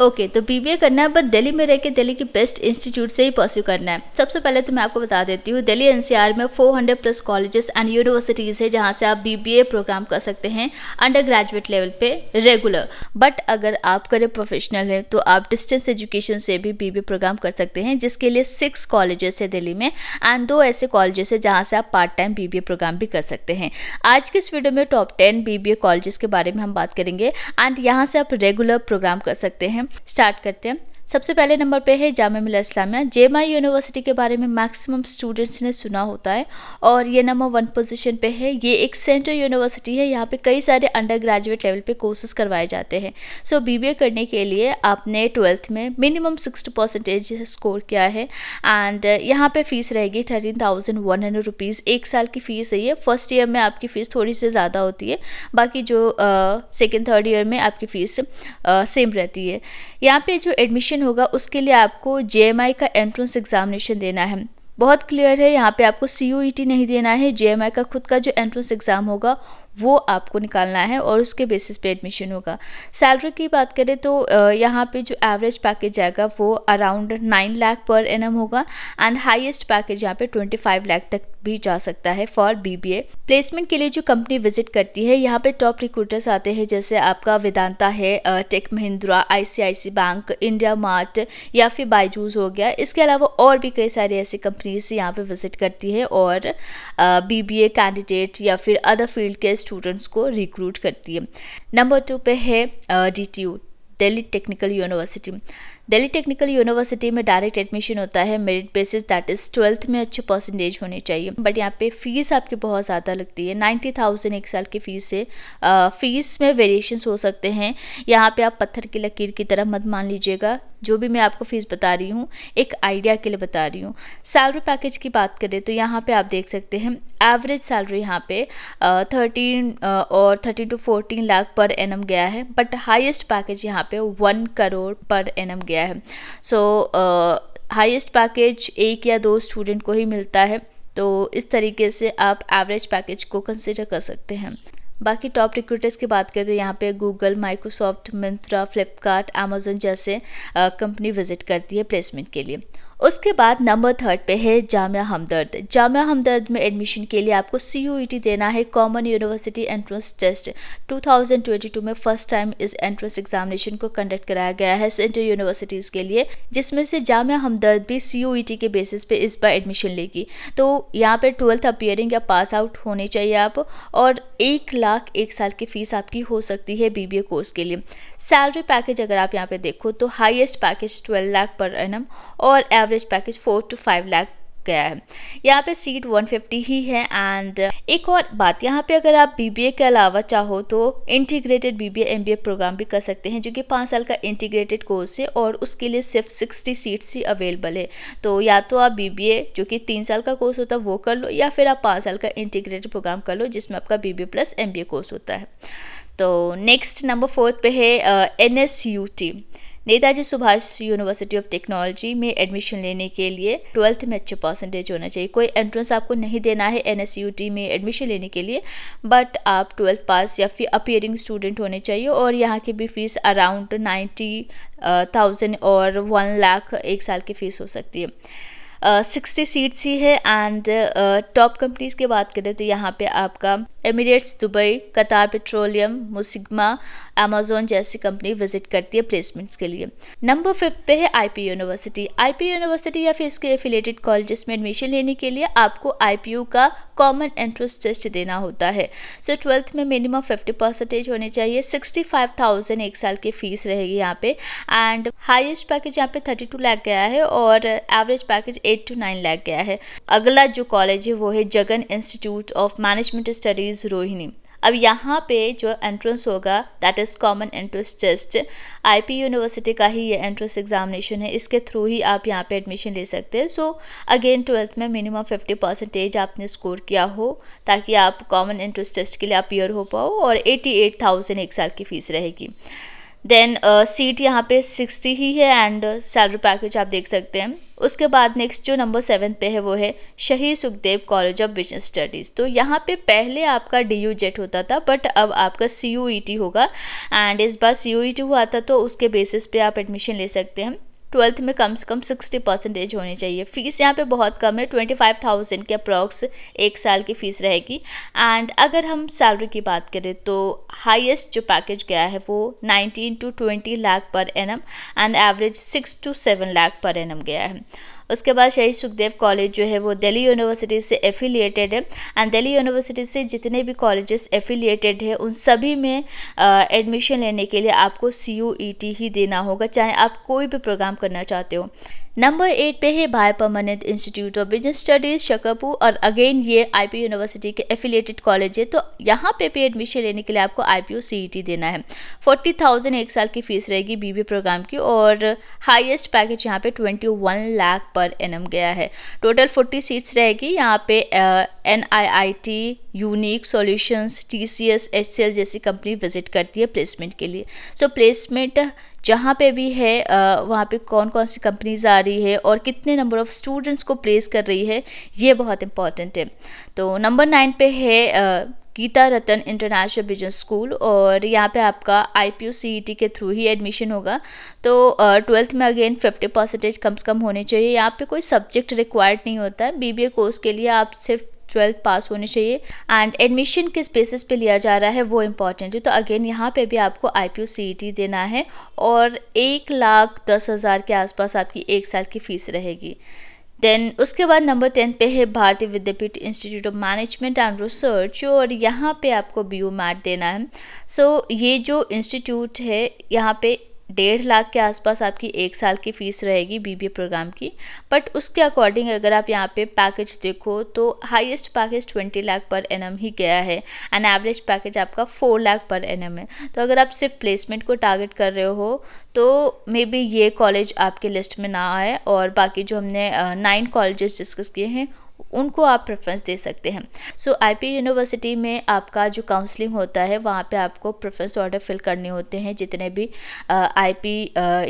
okay तो BBA करना है बट दिल्ली में रहकर दिल्ली के बेस्ट इंस्टीट्यूट से ही परस्यू करना है सबसे पहले तो मैं आपको बता देती हूँ दिल्ली एनसीआर में 400 प्लस कॉलेजेस एंड यूनिवर्सिटीज़ है जहाँ से आप बीबीए प्रोग्राम कर सकते हैं अंडर ग्रेजुएट लेवल पे रेगुलर बट अगर आप करें प्रोफेशनल है तो आप डिस्टेंस एजुकेशन से भी बी प्रोग्राम कर सकते हैं जिसके लिए सिक्स कॉलेजेस है दिल्ली में एंड दो ऐसे कॉलेजेस है जहाँ से आप पार्ट टाइम बी प्रोग्राम भी कर सकते हैं आज के इस वीडियो में टॉप टेन बी कॉलेज के बारे में हम बात करेंगे एंड यहाँ से आप रेगुलर प्रोग्राम कर सकते हैं स्टार्ट करते हैं सबसे पहले नंबर पे है जाम मिला इस्लामिया जे यूनिवर्सिटी के बारे में मैक्सिमम स्टूडेंट्स ने सुना होता है और ये नंबर वन पोजीशन पे है ये एक सेंट्रल यूनिवर्सिटी है यहाँ पे कई सारे अंडर ग्रेजुएट लेवल पे कोर्सेज करवाए जाते हैं सो बी बीबीए करने के लिए आपने ट्वेल्थ में मिनिमम सिक्सटी परसेंटेज स्कोर किया है एंड यहाँ पर फीस रहेगी thirteen thousand one hundred rupees एक साल की फ़ीस है ये फर्स्ट ईयर में आपकी फ़ीस थोड़ी सी ज़्यादा होती है बाकी जो सेकेंड थर्ड ईयर में आपकी फ़ीस सेम रहती है यहाँ पर जो एडमिशन एडमिशन होगा उसके लिए आपको जे का एंट्रेंस एग्ज़ामिनेशन देना है बहुत क्लियर है यहाँ पे आपको सी e नहीं देना है जे का खुद का जो एंट्रेंस एग्ज़ाम होगा वो आपको निकालना है और उसके बेसिस पे एडमिशन होगा सैलरी की बात करें तो यहाँ पे जो एवरेज पैकेज आएगा वो around nine lakh per annum होगा एंड हाईएस्ट पैकेज यहाँ पे ट्वेंटी फाइव लाख तक भी जा सकता है फॉर बीबीए प्लेसमेंट के लिए जो कंपनी विजिट करती है यहाँ पे टॉप रिक्रूटर्स आते हैं जैसे आपका वेदांता है Tech Mahindra ICIC bank India Mart या फिर बाईजूज हो गया इसके अलावा और भी कई सारी ऐसी कंपनीज यहाँ पे विजिट करती है और बीबीए कैंडिडेट या फिर अदर फील्ड के स्टूडेंट्स को रिक्रूट करती है नंबर टू पे है D T U Delhi technical university Delhi technical university में डायरेक्ट एडमिशन होता है merit basis that is twelfth में अच्छे परसेंटेज होने चाहिए बट यहाँ पे फीस आपकी बहुत ज़्यादा लगती है नाइन्टी थाउजेंड एक साल की फ़ीस है फ़ीस में वेरिएशंस हो सकते हैं यहाँ पे आप पत्थर की लकीर की तरह मत मान लीजिएगा जो भी मैं आपको फ़ीस बता रही हूँ एक आइडिया के लिए बता रही हूँ सैलरी पैकेज की बात करें तो यहाँ पे आप देख सकते हैं एवरेज सैलरी यहाँ पे थर्टीन और thirteen to fourteen lakh per N गया है बट हाईएस्ट पैकेज यहाँ पे वन करोड़ पर एन गया है सो हाईएस्ट पैकेज एक या दो स्टूडेंट को ही मिलता है तो इस तरीके से आप एवरेज पैकेज को कंसिडर कर सकते हैं बाकी टॉप रिक्रूटर्स की बात करें तो यहाँ पे Google Microsoft Myntra Flipkart Amazon जैसे कंपनी विजिट करती है प्लेसमेंट के लिए उसके बाद नंबर थर्ड पे है जामिया हमदर्द जामिया हमदर्द में एडमिशन के लिए आपको सी e देना है कॉमन यूनिवर्सिटी एंट्रेंस टेस्ट 2022 में फर्स्ट टाइम इस एंट्रेंस एग्जामिनेशन को कंडक्ट कराया गया है सेंट्रल यूनिवर्सिटीज़ के लिए जिसमें से जामिया हमदर्द भी सी e के बेसिस पे इस बार एडमिशन लेगी तो यहाँ पर ट्वेल्थ अपियरिंग या पास आउट होने चाहिए आप और एक लाख एक साल की फ़ीस आपकी हो सकती है बी कोर्स के लिए सैलरी पैकेज अगर आप यहाँ पर देखो तो highest package twelve lakh per annum और average package four to five lakh गया है यहाँ पे सीट 150 ही है एंड एक और बात यहाँ पे अगर आप बीबीए के अलावा चाहो तो इंटीग्रेटेड बीबीए एमबीए प्रोग्राम भी कर सकते हैं जो कि पाँच साल का इंटीग्रेटेड कोर्स है और उसके लिए सिर्फ 60 सीट्स ही अवेलेबल है तो या तो आप बीबीए जो कि तीन साल का कोर्स होता है वो कर लो या फिर आप पाँच साल का इंटीग्रेटेड प्रोग्राम कर लो जिसमें आपका बीबीए प्लस एम कोर्स होता है तो नेक्स्ट नंबर फोर्थ पे है N S U T Netaji Subhash university of technology में एडमिशन लेने के लिए ट्वेल्थ में अच्छे परसेंटेज होना चाहिए कोई एंट्रेंस आपको नहीं देना है एन में एडमिशन लेने के लिए बट आप ट्वेल्थ पास या फिर अपियरिंग स्टूडेंट होने चाहिए और यहाँ की भी फीस अराउंड नाइन्टी थाउजेंड और वन लाख एक साल की फ़ीस हो सकती है सिक्सटी सीट्स ही है एंड टॉप कंपनीज़ की बात करें तो यहाँ पे आपका Emirates Dubai Qatar petroleum Mu Sigma Amazon जैसी कंपनी विजिट करती है प्लेसमेंट्स के लिए नंबर फिफ्थ पे है आईपी यूनिवर्सिटी आईपी यूनिवर्सिटी या फिर इसके एफिलेटेड कॉलेजेस में एडमिशन लेने के लिए आपको आईपीयू का कॉमन एंट्रेंस टेस्ट देना होता है सो so, ट्वेल्थ में मिनिमम फिफ्टी परसेंटेज होने चाहिए सिक्सटी फाइव थाउजेंड एक साल की फीस रहेगी यहाँ पे एंड हाईएस्ट पैकेज यहाँ पे थर्टी टू लैक गया है और average package eight to nine lakh गया है अगला जो कॉलेज है वो है Jagan institute of management studies Rohini अब यहाँ पे जो एंट्रेंस होगा that is common entrance test IP university का ही ये एंट्रेंस एग्जामिनेशन है इसके थ्रू ही आप यहाँ पे एडमिशन ले सकते हैं सो अगेन ट्वेल्थ में मिनिमम फिफ्टी परसेंटेज आपने स्कोर किया हो ताकि आप कॉमन एंट्रेंस टेस्ट के लिए आप हो पाओ और एटी एट थाउजेंड एक साल की फ़ीस रहेगी देन सीट uh, यहाँ पे सिक्सटी ही है एंड सैलरी पैकेज आप देख सकते हैं उसके बाद नेक्स्ट जो नंबर सेवन पे है वो है Shaheed Sukhdev college of business studies तो यहाँ पे पहले आपका डी यू जेट होता था बट अब आपका सी यू ई टी होगा एंड इस बार सी यू ई टी हुआ था तो उसके बेसिस पे आप एडमिशन ले सकते हैं ट्वेल्थ में कम से कम सिक्सटी परसेंटेज होनी चाहिए फ़ीस यहाँ पे बहुत कम है ट्वेंटी फाइव थाउजेंड के अप्रॉक्स एक साल की फ़ीस रहेगी एंड अगर हम सैलरी की बात करें तो हाईएस्ट जो पैकेज गया है वो नाइनटीन टू ट्वेंटी लाख पर annum and average six to seven lakh पर एनम गया है उसके बाद शहीद सुखदेव कॉलेज जो है वो दिल्ली यूनिवर्सिटी से एफिलिएटेड है एंड दिल्ली यूनिवर्सिटी से जितने भी कॉलेजेस एफिलिएटेड है उन सभी में एडमिशन लेने के लिए आपको सी e ही देना होगा चाहे आप कोई भी प्रोग्राम करना चाहते हो नंबर एट पे है भाई permanent institute of business studies Shakarpur और अगेन ये आईपी यूनिवर्सिटी के एफिलिएटेड कॉलेज है तो यहाँ पे भी एडमिशन लेने के लिए आपको आई पी e देना है फोर्टी थाउजेंड एक साल की फीस रहेगी बी प्रोग्राम की और हाईएस्ट पैकेज यहाँ पे twenty one lakh per N गया है टोटल फोर्टी सीट्स रहेगी यहाँ पे N I I T unique solutions T C जैसी कंपनी विजिट करती है प्लेसमेंट के लिए सो so, प्लेसमेंट जहाँ पे भी है वहाँ पे कौन कौन सी कंपनीज आ रही है और कितने नंबर ऑफ़ स्टूडेंट्स को प्लेस कर रही है ये बहुत इंपॉर्टेंट है तो नंबर नाइन पे है Geeta Ratan international business school और यहाँ पे आपका आई पी टी के थ्रू ही एडमिशन होगा तो ट्वेल्थ में अगेन फिफ्टी परसेंटेज कम से कम होने चाहिए यहाँ पे कोई सब्जेक्ट रिक्वायर्ड नहीं होता है बी कोर्स के लिए आप सिर्फ ट्वेल्थ पास होने चाहिए एंड एडमिशन किस बेसिस पे लिया जा रहा है वो इम्पॉर्टेंट है तो अगेन यहाँ पे भी आपको आई पी e देना है और एक लाख दस हज़ार के आसपास आपकी एक साल की फ़ीस रहेगी देन उसके बाद नंबर टेन पे है Bharati Vidyapeeth institute of management and research और यहाँ पे आपको बी ओ मैट देना है सो so, ये जो इंस्टीट्यूट है यहाँ पे डेढ़ लाख के आसपास आपकी एक साल की फ़ीस रहेगी बीबीए प्रोग्राम की बट उसके अकॉर्डिंग अगर आप यहाँ पे पैकेज देखो तो highest package twenty lakh per annum ही गया है एंड एवरेज पैकेज आपका फोर लाख पर एनम है तो अगर आप सिर्फ प्लेसमेंट को टारगेट कर रहे हो तो मे बी ये कॉलेज आपके लिस्ट में ना आए और बाकी जो हमने नाइन कॉलेज डिस्कस किए हैं उनको आप प्रेफरेंस दे सकते हैं सो आई यूनिवर्सिटी में आपका जो काउंसलिंग होता है वहाँ पे आपको प्रेफरेंस ऑर्डर फिल करने होते हैं जितने भी आईपी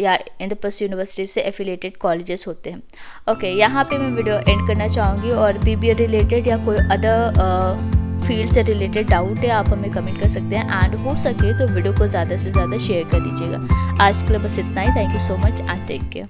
या इंद्रप्रस यूनिवर्सिटी से एफिलेटेड कॉलेजेस होते हैं ओके okay, यहाँ पे मैं वीडियो एंड करना चाहूँगी और बी रिलेटेड या कोई अदर फील्ड से रिलेटेड डाउट है आप हमें कमेंट कर सकते हैं एंड हो सके तो वीडियो को ज़्यादा से ज़्यादा शेयर कर दीजिएगा आज के लिए बस इतना ही thank you so much and take care